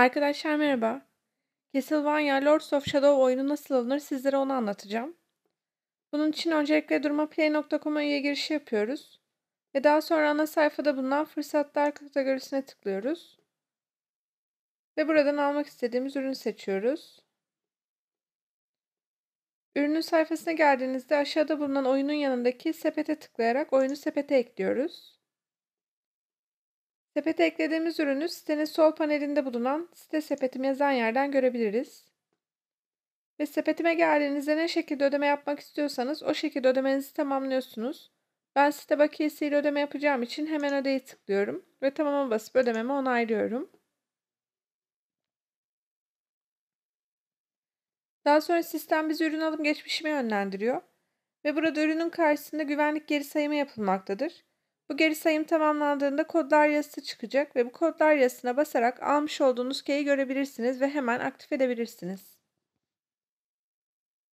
Arkadaşlar merhaba. Castlevania Lords of Shadow oyunu nasıl alınır sizlere onu anlatacağım. Bunun için öncelikle durmaplay.com'a üye girişi yapıyoruz. Ve daha sonra ana sayfada bulunan fırsatlar kategorisine tıklıyoruz. Ve buradan almak istediğimiz ürünü seçiyoruz. Ürünün sayfasına geldiğinizde aşağıda bulunan oyunun yanındaki sepete tıklayarak oyunu sepete ekliyoruz. Sepete eklediğimiz ürünü sitenin sol panelinde bulunan site Sepetim" yazan yerden görebiliriz. Ve sepetime geldiğinizde ne şekilde ödeme yapmak istiyorsanız o şekilde ödemenizi tamamlıyorsunuz. Ben site bakiyesiyle ödeme yapacağım için hemen ödeyi tıklıyorum ve tamama basıp ödememi onaylıyorum. Daha sonra sistem bizi ürün alım geçmişime yönlendiriyor ve burada ürünün karşısında güvenlik geri sayımı yapılmaktadır. Bu geri sayım tamamlandığında kodlar yazısı çıkacak ve bu kodlar yazısına basarak almış olduğunuz keyi görebilirsiniz ve hemen aktif edebilirsiniz.